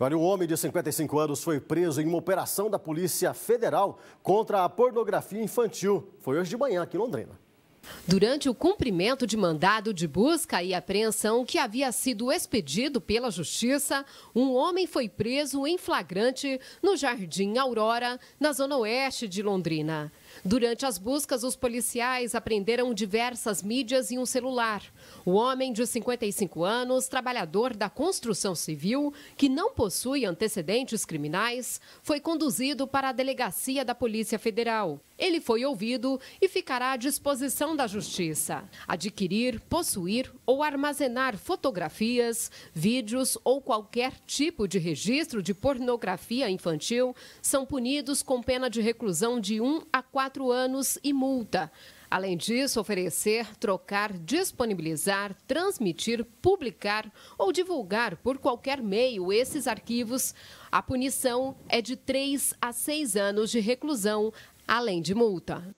Olha, um homem de 55 anos foi preso em uma operação da Polícia Federal contra a pornografia infantil. Foi hoje de manhã aqui em Londrina. Durante o cumprimento de mandado de busca e apreensão que havia sido expedido pela Justiça, um homem foi preso em flagrante no Jardim Aurora, na zona oeste de Londrina. Durante as buscas, os policiais apreenderam diversas mídias e um celular. O homem de 55 anos, trabalhador da construção civil, que não possui antecedentes criminais, foi conduzido para a delegacia da Polícia Federal. Ele foi ouvido e ficará à disposição da Justiça. Adquirir, possuir ou armazenar fotografias, vídeos ou qualquer tipo de registro de pornografia infantil são punidos com pena de reclusão de 1 a 4 quatro anos e multa. Além disso, oferecer, trocar, disponibilizar, transmitir, publicar ou divulgar por qualquer meio esses arquivos, a punição é de três a seis anos de reclusão, além de multa.